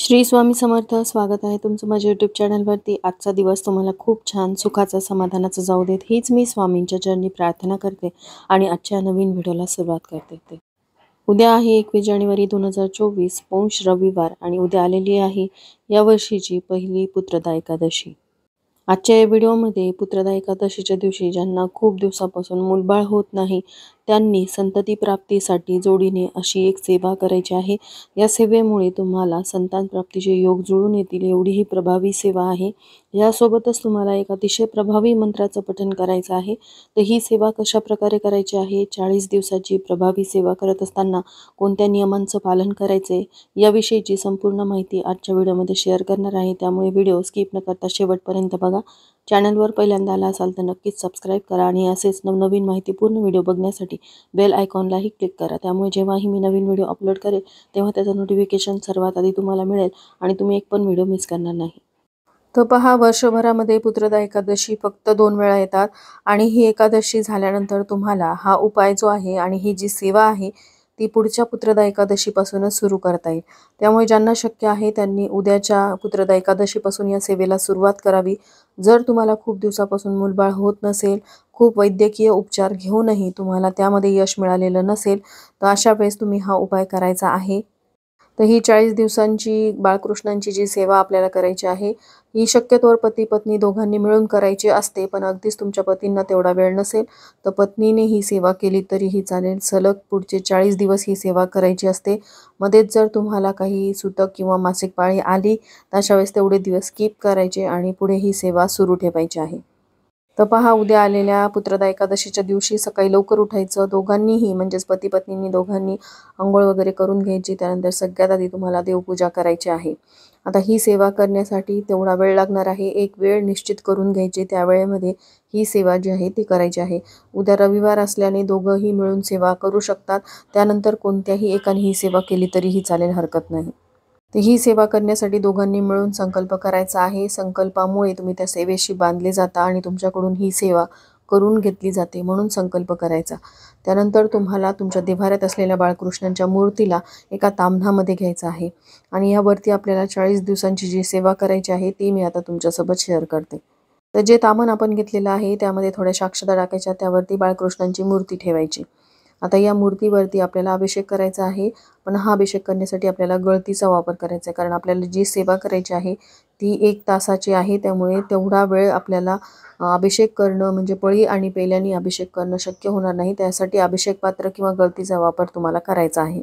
श्री स्वामी समर्थ स्वागत आहे तुमचं माझ्या यूट्यूब चॅनलवरती आजचा दिवस तुम्हाला खूप छान सुखाचा समाधानाचा जाऊ देत हीच मी स्वामींच्या चरणी प्रार्थना करते आणि आजच्या नवीन व्हिडिओला सुरुवात करते ते उद्या आहे एकवीस जानेवारी दोन हजार चोवीस पौंश रविवार आणि उद्या आलेली आहे या वर्षीची पहिली पुत्रदा एकादशी आजच्या या व्हिडिओमध्ये पुत्रदा एकादशीच्या दिवशी ज्यांना खूप दिवसापासून मूलबाळ होत नाही त्यांनी संतती प्राप्तीसाठी जोडीने अशी एक सेवा करायची आहे या सेवेमुळे तुम्हाला प्राप्तीचे योग जुळून येतील एवढी ही प्रभावी सेवा आहे यासोबतच तुम्हाला एक अतिशय प्रभावी मंत्राचं पठन करायचं आहे तर ही सेवा कशा प्रकारे करायची आहे चाळीस दिवसाची प्रभावी सेवा करत असताना कोणत्या नियमांचं पालन करायचे याविषयीची संपूर्ण माहिती आजच्या व्हिडिओमध्ये शेअर करणार आहे त्यामुळे व्हिडिओ स्किप न करता शेवटपर्यंत बघा चॅनलवर पहिल्यांदा आला असाल तर नक्कीच सबस्क्राईब करा आणि असेच नवनवीन माहितीपूर्ण व्हिडिओ बघण्यासाठी बेल आयकॉनलाही क्लिक करा त्यामुळे जेव्हाही मी नवीन व्हिडिओ अपलोड करेल तेव्हा त्याचं नोटिफिकेशन सर्वात आधी तुम्हाला मिळेल आणि तुम्ही एक पण व्हिडिओ मिस करणार नाही तर पहा वर्षभरामध्ये पुत्रदा एकादशी फक्त दोन वेळा येतात आणि ही एकादशी झाल्यानंतर तुम्हाला हा उपाय जो आहे आणि ही जी सेवा आहे ती पुढच्या पुत्रदा एकादशीपासूनच सुरू करता येईल त्यामुळे ज्यांना शक्य आहे त्यांनी उद्याच्या पुत्रदा एकादशीपासून या सेवेला सुरुवात करावी जर तुम्हाला खूप दिवसापासून मूलबाळ होत नसेल खूप वैद्यकीय उपचार घेऊनही तुम्हाला त्यामध्ये यश मिळालेलं नसेल तर अशा वेळेस तुम्ही हा उपाय करायचा आहे तर ही चाळीस दिवसांची बाळकृष्णांची जी सेवा आपल्याला करायची आहे ही शक्यतोवर पती पत्नी दोघांनी मिळून करायची असते पण अगदीच तुमच्या पतींना तेवढा वेळ नसेल तर पत्नीने ही सेवा केली तरीही चालेल सलग पुढचे चाळीस दिवस ही सेवा करायची असते मध्येच जर तुम्हाला काही सुतक किंवा मासिक पाळी आली तर अशा वेळेस तेवढे दिवस स्किप करायचे आणि पुढे ही सेवा सुरू ठेवायची आहे तर पहा उद्या आलेल्या पुत्रदा एकादशीच्या दिवशी सकाळी लवकर उठायचं दोघांनीही म्हणजेच पती पत्नींनी दोघांनी आंघोळ वगैरे करून घ्यायची त्यानंतर सगळ्यात आधी तुम्हाला देवपूजा करायची आहे आता ही सेवा करण्यासाठी तेवढा वेळ लागणार आहे एक वेळ निश्चित करून घ्यायची त्यावेळेमध्ये ही सेवा जी आहे ती करायची आहे उद्या रविवार असल्याने दोघंही मिळून सेवा करू शकतात त्यानंतर कोणत्याही एकाने ही सेवा केली तरीही चालेल हरकत नाही तर ही सेवा करण्यासाठी दोघांनी मिळून संकल्प करायचा आहे संकल्पामुळे तुम्ही त्या सेवेशी बांधले जाता आणि तुमच्याकडून ही सेवा करून घेतली जाते म्हणून संकल्प करायचा त्यानंतर तुम्हाला तुमच्या देभाऱ्यात असलेल्या बाळकृष्णांच्या मूर्तीला एका तामनामध्ये घ्यायचं आहे आणि यावरती आपल्याला चाळीस दिवसांची जी सेवा करायची आहे ती मी आता तुमच्यासोबत शेअर करते तर जे तामण आपण घेतलेलं आहे त्यामध्ये थोड्या साक्षता टाकायच्या त्यावरती बाळकृष्णांची मूर्ती ठेवायची आता या मूर्तीवरती आपल्याला अभिषेक करायचा आहे पण हा अभिषेक करण्यासाठी आपल्याला गळतीचा वापर करायचा आहे कारण आपल्याला जी सेवा करायची आहे ती एक तासाची आहे त्यामुळे तेवढा वेळ आपल्याला अभिषेक करणं म्हणजे पळी आणि पेल्याने अभिषेक करणं शक्य होणार नाही त्यासाठी अभिषेक पात्र किंवा गळतीचा वापर तुम्हाला करायचा आहे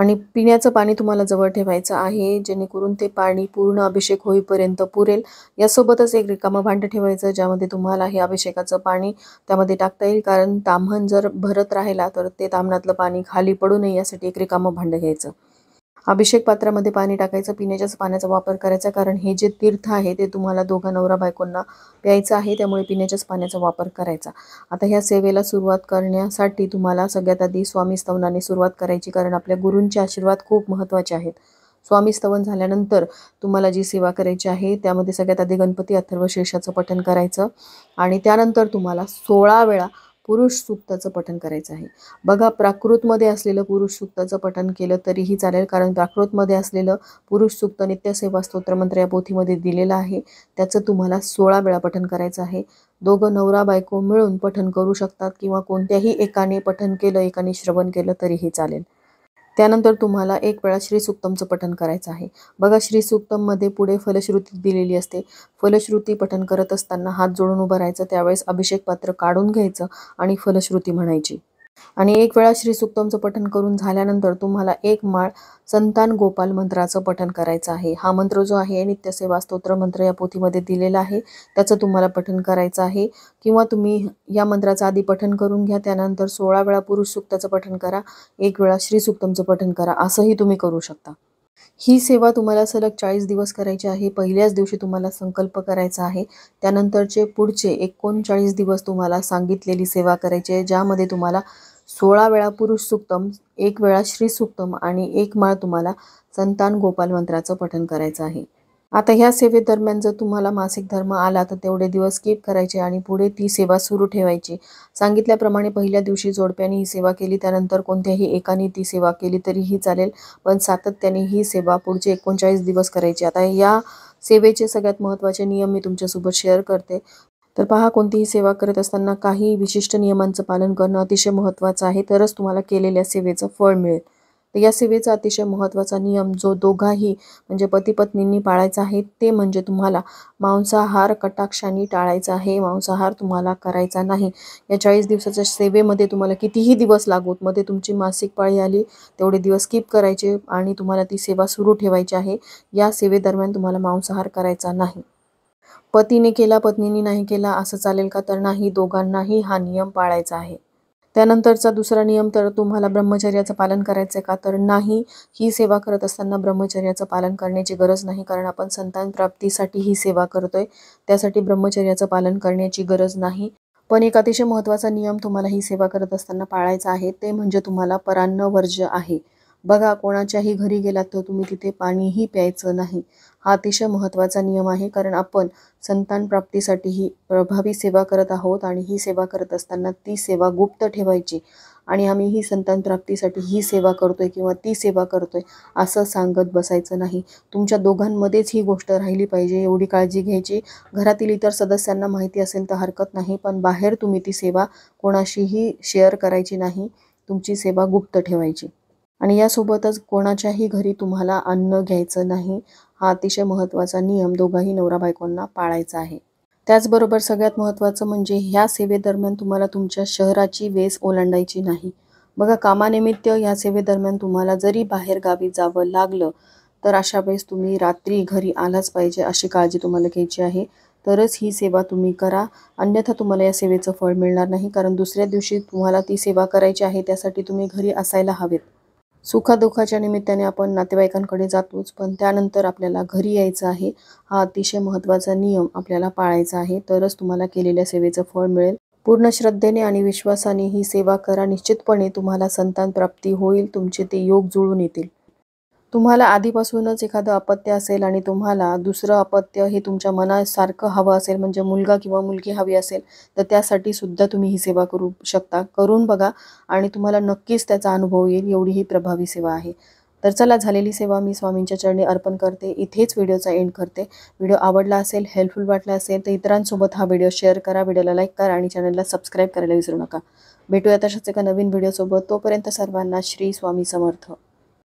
आणि पिण्याचं पाणी तुम्हाला जवळ ठेवायचं आहे जेणेकरून ते पाणी पूर्ण अभिषेक होईपर्यंत पुरेल यासोबतच एक रिकामं भांड ठेवायचं ज्यामध्ये तुम्हाला हे अभिषेकाचं पाणी त्यामध्ये टाकता येईल कारण ताम्हण जर भरत राहिला तर ते तामणातलं पाणी खाली पडू नये यासाठी एक रिकामं भांड घ्यायचं अभिषेक पात्रामध्ये पाणी टाकायचं पिण्याच्याच पाण्याचा वापर करायचा कारण हे जे तीर्थ आहे ते तुम्हाला दोघा नवरा बायकोंना प्यायचं आहे त्यामुळे पिण्याच्याच पाण्याचा वापर करायचा आता ह्या सेवेला सुरुवात करण्यासाठी तुम्हाला सगळ्यात आधी स्वामी स्तवनाने सुरुवात करायची कारण आपल्या गुरूंचे आशीर्वाद खूप महत्त्वाचे आहेत स्वामी स्तवन झाल्यानंतर तुम्हाला जी सेवा करायची आहे त्यामध्ये सगळ्यात आधी गणपती अथर्व शेषाचं पठण करायचं आणि त्यानंतर तुम्हाला सोळा वेळा पुरुष सूक्ताचं पठन करायचं आहे बघा प्राकृतमध्ये असलेलं पुरुष सूक्ताचं पठन केलं तरीही चालेल कारण प्राकृतमध्ये असलेलं पुरुष सूक्त नित्यसेवा मंत्र या पोथीमध्ये दिलेलं आहे त्याचं तुम्हाला सोळा वेळा पठन करायचं आहे दोघं नवरा बायको मिळून पठन करू शकतात किंवा कोणत्याही एकाने पठन केलं एकाने श्रवण केलं तरीही चालेल त्यानंतर तुम्हाला एक वेळा श्रीसुक्तमचं पठन करायचं आहे बघा श्रीसूक्तममध्ये पुढे फलश्रुती दिलेली असते फलश्रुती पठन करत असताना हात जोडून उभं राहायचं त्यावेळेस अभिषेक पात्र काढून घ्यायचं आणि फलश्रुती म्हणायची आणि एक वेळा श्रीसुक्तमचं पठण करून झाल्यानंतर तुम्हाला एक माळ संतान गोपाल मंत्राचं पठण करायचं आहे हा मंत्र जो आहे नित्यसेवा स्तोत्र मंत्र या पोथीमध्ये दिलेला आहे त्याचं तुम्हाला पठण करायचं आहे किंवा तुम्ही या मंत्राचं आधी पठण करून घ्या त्यानंतर सोळा वेळा पुरुष सुक्ताचं पठण करा एक वेळा श्रीसुक्तमचं पठण करा असंही तुम्ही करू शकता ही सेवा तुम्हाला सलग चाळीस दिवस करायची आहे पहिल्याच दिवशी तुम्हाला संकल्प करायचा आहे त्यानंतरचे पुढचे एकोणचाळीस दिवस तुम्हाला सांगितलेली सेवा करायची आहे ज्यामध्ये तुम्हाला सोळा वेळा पुरुष सुक्तम एक वेळा श्री सुक्तम आणि एक माळ तुम्हाला संतान गोपाल मंत्राचं पठन करायचं आहे आता ह्या सेवेदरम्यान जर तुम्हाला मासिक धर्म आला तर तेवढे दिवस स्किप करायचे आणि पुढे ती सेवा सुरू ठेवायची सांगितल्याप्रमाणे पहिल्या दिवशी जोडप्याने ही सेवा केली त्यानंतर कोणत्याही एकाने ती सेवा केली तरीही चालेल पण सातत्याने ही सेवा पुढचे एकोणचाळीस दिवस करायची आता या सेवेचे सगळ्यात महत्त्वाचे नियम मी तुमच्यासोबत शेअर करते तर पहा कोणतीही सेवा करत असताना काही विशिष्ट नियमांचं पालन करणं अतिशय महत्त्वाचं आहे तरच तुम्हाला केलेल्या सेवेचं फळ मिळेल तर या सेवेचा अतिशय महत्त्वाचा नियम जो दोघाही म्हणजे पती पत्नींनी पाळायचा आहे ते म्हणजे तुम्हाला मांसाहार कटाक्षाने टाळायचा आहे मांसाहार तुम्हाला करायचा नाही या चाळीस दिवसाच्या सेवेमध्ये तुम्हाला कितीही दिवस लागोत मध्ये तुमची मासिक पाळी आली तेवढे दिवस स्किप करायचे आणि तुम्हाला ती सेवा सुरू ठेवायची आहे या सेवेदरम्यान तुम्हाला मांसाहार करायचा नाही पतीने केला पत्नीने नाही केला असं चालेल का तर नाही दोघांनाही हा नियम पाळायचा आहे त्यानंतरचा दुसरा नियम तर तुम्हाला ब्रह्मचर्याचं पालन करायचं आहे का तर नाही ही सेवा करत असताना ब्रह्मचर्याचं पालन करण्याची गरज नाही कारण आपण संतान प्राप्तीसाठी ही सेवा करतोय त्यासाठी ब्रह्मचर्याचं पालन करण्याची गरज नाही पण एक अतिशय महत्त्वाचा नियम तुम्हाला ही सेवा करत असताना पाळायचा आहे ते म्हणजे तुम्हाला परान्न वर्ज आहे बघा कोणाच्याही घरी गेलात तर तुम्ही तिथे पाणीही प्यायचं नाही हा अतिशय महत्त्वाचा नियम आहे कारण आपण संतान ही प्रभावी सेवा करत आहोत आणि ही सेवा करत असताना ती सेवा गुप्त ठेवायची आणि आम्ही ही संतान प्राप्तीसाठी ही सेवा करतोय किंवा ती सेवा करतोय असं सांगत बसायचं नाही तुमच्या दोघांमध्येच ही गोष्ट राहिली पाहिजे एवढी काळजी घ्यायची घरातील इतर सदस्यांना माहिती असेल तर हरकत नाही पण बाहेर तुम्ही ती सेवा कोणाशीही शेअर करायची नाही तुमची सेवा गुप्त ठेवायची आणि यासोबतच कोणाच्याही घरी तुम्हाला अन्न घ्यायचं नाही हा अतिशय महत्त्वाचा नियम दोघाही नवरा बायकोंना पाळायचा आहे त्याचबरोबर सगळ्यात महत्त्वाचं म्हणजे ह्या सेवेदरम्यान तुम्हाला तुमच्या शहराची वेस ओलांडायची नाही बघा कामानिमित्त या सेवेदरम्यान तुम्हाला जरी बाहेर गावी जावं लागलं तर अशा वेळेस तुम्ही रात्री घरी आलाच पाहिजे अशी काळजी तुम्हाला घ्यायची आहे तरच ही सेवा तुम्ही करा अन्यथा तुम्हाला या सेवेचं फळ मिळणार नाही कारण दुसऱ्या दिवशी तुम्हाला ती सेवा करायची आहे त्यासाठी तुम्ही घरी असायला हवेत सुखादुखाच्या निमित्ताने आपण नातेवाईकांकडे जातोच पण त्यानंतर आपल्याला घरी यायचं आहे हा अतिशय महत्त्वाचा नियम आपल्याला पाळायचा आहे तरच तुम्हाला केलेल्या सेवेचं फळ मिळेल पूर्ण श्रद्धेने आणि विश्वासाने ही सेवा करा निश्चितपणे तुम्हाला संतान प्राप्ती होईल तुमचे ते योग जुळून येतील तुम्हाला आधीपासूनच एखादं अपत्य असेल आणि तुम्हाला दुसरं अपत्य हे तुमच्या मनासारखं हवं असेल म्हणजे मुलगा किंवा मुलगी हवी असेल तर त्यासाठी सुद्धा तुम्ही ही सेवा करू शकता करून बघा आणि तुम्हाला नक्कीच त्याचा अनुभव येईल एवढी ही प्रभावी सेवा आहे तर चला झालेली सेवा मी स्वामींच्या चरणी अर्पण करते इथेच व्हिडिओचा एंड करते व्हिडिओ आवडला असेल हेल्पफुल वाटला असेल तर इतरांसोबत हा व्हिडिओ शेअर करा व्हिडिओला लाईक करा आणि चॅनलला सबस्क्राईब करायला विसरू नका भेटूया तशाच एका नवीन व्हिडिओसोबत तोपर्यंत सर्वांना श्री स्वामी समर्थ